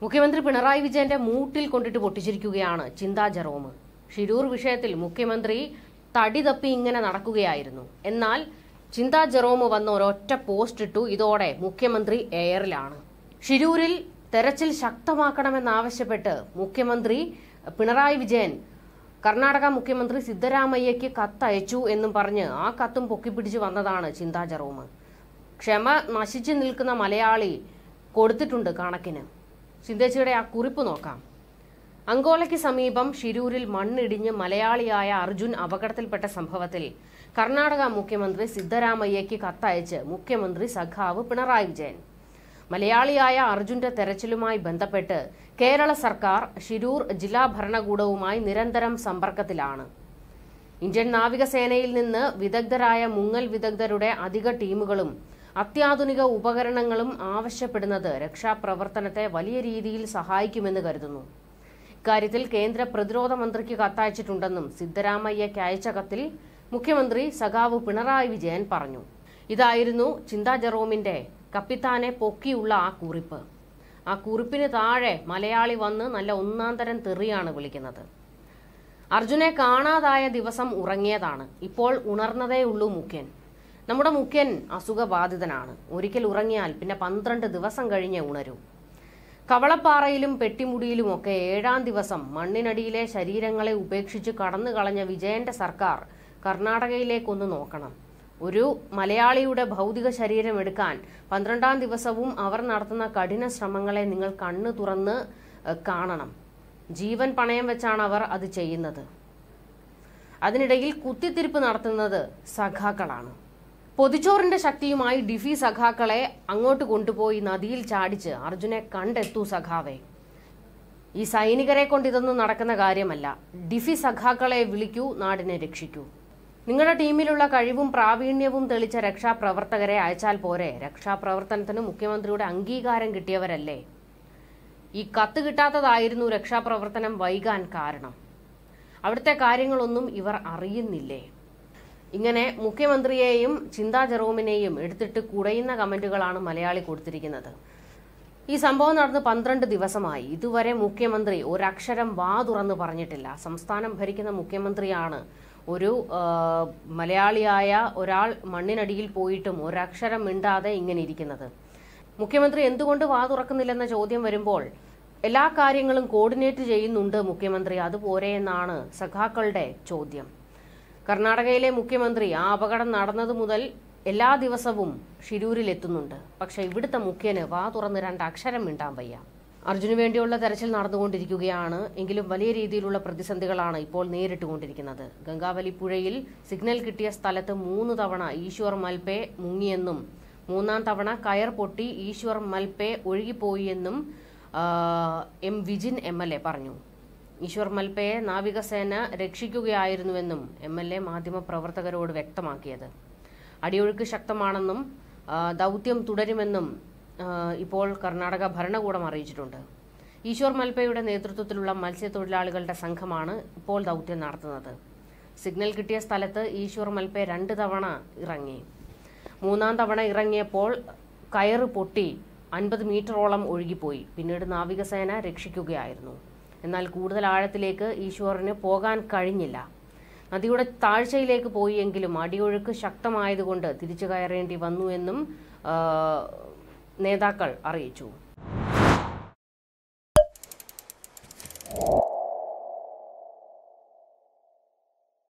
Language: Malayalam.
മുഖ്യമന്ത്രി പിണറായി വിജയന്റെ മൂട്ടിൽ കൊണ്ടിട്ട് പൊട്ടിച്ചിരിക്കുകയാണ് ചിന്താ ജെറോം ഷിരൂർ വിഷയത്തിൽ മുഖ്യമന്ത്രി തടി തപ്പി ഇങ്ങനെ നടക്കുകയായിരുന്നു എന്നാൽ ചിന്താ ജെറോം വന്ന ഒരൊറ്റ പോസ്റ്റ് ഇട്ടു ഇതോടെ മുഖ്യമന്ത്രി എയറിലാണ് ഷിരൂരിൽ തെരച്ചിൽ ശക്തമാക്കണമെന്നാവശ്യപ്പെട്ട് മുഖ്യമന്ത്രി പിണറായി വിജയൻ കർണാടക മുഖ്യമന്ത്രി സിദ്ധരാമയ്യയ്ക്ക് കത്തയച്ചു എന്നും പറഞ്ഞ് ആ കത്തും പൊക്കിപ്പിടിച്ച് വന്നതാണ് ചിന്താ ജെറോം ക്ഷമ നശിച്ചു നിൽക്കുന്ന മലയാളി കൊടുത്തിട്ടുണ്ട് കണക്കിന് ചിന്തേച്ചിയുടെ ആ കുറിപ്പ് നോക്കാം അങ്കോലയ്ക്ക് സമീപം ഷിരൂരിൽ മണ്ണിടിഞ്ഞ് മലയാളിയായ അർജുൻ അപകടത്തിൽപ്പെട്ട സംഭവത്തിൽ കർണാടക മുഖ്യമന്ത്രി സിദ്ധരാമയ്യയ്ക്ക് കത്തയച്ച് മുഖ്യമന്ത്രി സഖാവ് പിണറായി വിജയൻ മലയാളിയായ അർജുന്റെ തെരച്ചിലുമായി ബന്ധപ്പെട്ട് കേരള സർക്കാർ ഷിരൂർ ജില്ലാ ഭരണകൂടവുമായി നിരന്തരം സമ്പർക്കത്തിലാണ് ഇന്ത്യൻ നാവികസേനയിൽ നിന്ന് വിദഗ്ധരായ മുങ്ങൽ വിദഗ്ധരുടെ അധിക ടീമുകളും അത്യാധുനിക ഉപകരണങ്ങളും ആവശ്യപ്പെടുന്നത് രക്ഷാപ്രവർത്തനത്തെ വലിയ രീതിയിൽ സഹായിക്കുമെന്ന് കരുതുന്നു ഇക്കാര്യത്തിൽ കേന്ദ്ര പ്രതിരോധ മന്ത്രിക്ക് കത്തയച്ചിട്ടുണ്ടെന്നും സിദ്ധരാമയ്യയ്ക്ക് അയച്ച കത്തിൽ മുഖ്യമന്ത്രി സഖാവ് പിണറായി വിജയൻ പറഞ്ഞു ഇതായിരുന്നു ചിന്താ ജെറോമിന്റെ കപ്പിത്താനെ പൊക്കിയുള്ള ആ കുറിപ്പ് ആ കുറിപ്പിന് താഴെ മലയാളി വന്ന് നല്ല ഒന്നാം തരം തെറിയാണ് വിളിക്കുന്നത് അർജുനെ കാണാതായ ദിവസം ഉറങ്ങിയതാണ് ഇപ്പോൾ ഉണർന്നതേയുള്ളൂ മുഖ്യൻ നമ്മുടെ മുഖ്യൻ അസുഖബാധിതനാണ് ഒരിക്കൽ ഉറങ്ങിയാൽ പിന്നെ പന്ത്രണ്ട് ദിവസം കഴിഞ്ഞേ ഉണരൂ കവളപ്പാറയിലും ഒക്കെ ഏഴാം ദിവസം മണ്ണിനടിയിലെ ശരീരങ്ങളെ ഉപേക്ഷിച്ച് കടന്നു കളഞ്ഞ വിജയന്റെ സർക്കാർ കർണാടകയിലേക്കൊന്ന് നോക്കണം ഒരു മലയാളിയുടെ ഭൗതിക ശരീരം എടുക്കാൻ പന്ത്രണ്ടാം ദിവസവും അവർ നടത്തുന്ന കഠിന ശ്രമങ്ങളെ നിങ്ങൾ കണ്ണു തുറന്ന് കാണണം ജീവൻ പണയം വെച്ചാണ് അവർ അത് ചെയ്യുന്നത് അതിനിടയിൽ കുത്തിത്തിരിപ്പ് നടത്തുന്നത് സഖാക്കളാണ് പൊതിച്ചോറിന്റെ ശക്തിയുമായി ഡിഫി സഖാക്കളെ അങ്ങോട്ട് കൊണ്ടുപോയി നദിയിൽ ചാടിച്ച് അർജുനെ കണ്ടെത്തു സഖാവേ ഈ സൈനികരെ കൊണ്ട് ഇതൊന്നും നടക്കുന്ന കാര്യമല്ല ഡിഫി സഖാക്കളെ വിളിക്കൂ നാടിനെ രക്ഷിക്കൂ നിങ്ങളുടെ ടീമിലുള്ള കഴിവും പ്രാവീണ്യവും തെളിച്ച രക്ഷാപ്രവർത്തകരെ അയച്ചാൽ പോരെ രക്ഷാപ്രവർത്തനത്തിന് മുഖ്യമന്ത്രിയുടെ അംഗീകാരം കിട്ടിയവരല്ലേ ഈ കത്ത് കിട്ടാത്തതായിരുന്നു രക്ഷാപ്രവർത്തനം വൈകാൻ കാരണം അവിടുത്തെ കാര്യങ്ങളൊന്നും ഇവർ അറിയുന്നില്ലേ ഇങ്ങനെ മുഖ്യമന്ത്രിയെയും ചിന്താ ജെറോമിനെയും എടുത്തിട്ട് കുടയുന്ന കമന്റുകളാണ് മലയാളി കൊടുത്തിരിക്കുന്നത് ഈ സംഭവം നടന്ന് പന്ത്രണ്ട് ദിവസമായി ഇതുവരെ മുഖ്യമന്ത്രി ഒരക്ഷരം വാ തുറന്ന് പറഞ്ഞിട്ടില്ല സംസ്ഥാനം ഭരിക്കുന്ന മുഖ്യമന്ത്രിയാണ് ഒരു മലയാളിയായ ഒരാൾ മണ്ണിനടിയിൽ പോയിട്ടും ഒരക്ഷരം മിണ്ടാതെ ഇങ്ങനെ ഇരിക്കുന്നത് മുഖ്യമന്ത്രി എന്തുകൊണ്ട് വാ തുറക്കുന്നില്ലെന്ന ചോദ്യം വരുമ്പോൾ എല്ലാ കാര്യങ്ങളും കോർഡിനേറ്റ് ചെയ്യുന്നുണ്ട് മുഖ്യമന്ത്രി അതുപോരെ എന്നാണ് സഖാക്കളുടെ ചോദ്യം കർണാടകയിലെ മുഖ്യമന്ത്രി ആ അപകടം നടന്നതു മുതൽ എല്ലാ ദിവസവും ഷിരൂരിലെത്തുന്നുണ്ട് പക്ഷെ ഇവിടുത്തെ മുഖ്യന് വാ തുറന്ന് രണ്ട് അക്ഷരം മിണ്ടാൻ വയ്യ അർജുന് വേണ്ടിയുള്ള തെരച്ചിൽ നടന്നുകൊണ്ടിരിക്കുകയാണ് എങ്കിലും വലിയ രീതിയിലുള്ള പ്രതിസന്ധികളാണ് ഇപ്പോൾ നേരിട്ടുകൊണ്ടിരിക്കുന്നത് ഗംഗാവലി പുഴയിൽ സിഗ്നൽ കിട്ടിയ സ്ഥലത്ത് മൂന്ന് തവണ ഈശ്വർ മൽപെ മുങ്ങിയെന്നും മൂന്നാം തവണ കയർ പൊട്ടി ഈശ്വർ മൽപെ ഒഴുകിപ്പോയി എന്നും M Vijin M L A പറഞ്ഞു ഈശ്വർ മൽപ്പയെ നാവികസേന രക്ഷിക്കുകയായിരുന്നുവെന്നും എം എൽ എ മാധ്യമപ്രവർത്തകരോട് വ്യക്തമാക്കിയത് അടിയൊഴുക്ക് ശക്തമാണെന്നും ദൗത്യം തുടരുമെന്നും ഇപ്പോൾ കർണാടക ഭരണകൂടം അറിയിച്ചിട്ടുണ്ട് ഈശ്വർ മൽപ്പയുടെ നേതൃത്വത്തിലുള്ള മത്സ്യത്തൊഴിലാളികളുടെ സംഘമാണ് ഇപ്പോൾ ദൗത്യം നടത്തുന്നത് സിഗ്നൽ കിട്ടിയ സ്ഥലത്ത് ഈശ്വർ മൽപ്പയ രണ്ട് തവണ ഇറങ്ങി മൂന്നാം തവണ ഇറങ്ങിയപ്പോൾ കയറ് പൊട്ടി അൻപത് മീറ്ററോളം ഒഴുകിപ്പോയി പിന്നീട് നാവികസേന രക്ഷിക്കുകയായിരുന്നു എന്നാൽ കൂടുതൽ ആഴത്തിലേക്ക് ഈശ്വറിന് പോകാൻ കഴിഞ്ഞില്ല നദിയുടെ താഴ്ചയിലേക്ക് പോയിയെങ്കിലും അടിയൊഴുക്ക് ശക്തമായതുകൊണ്ട് തിരിച്ചു കയറേണ്ടി വന്നു എന്നും നേതാക്കൾ അറിയിച്ചു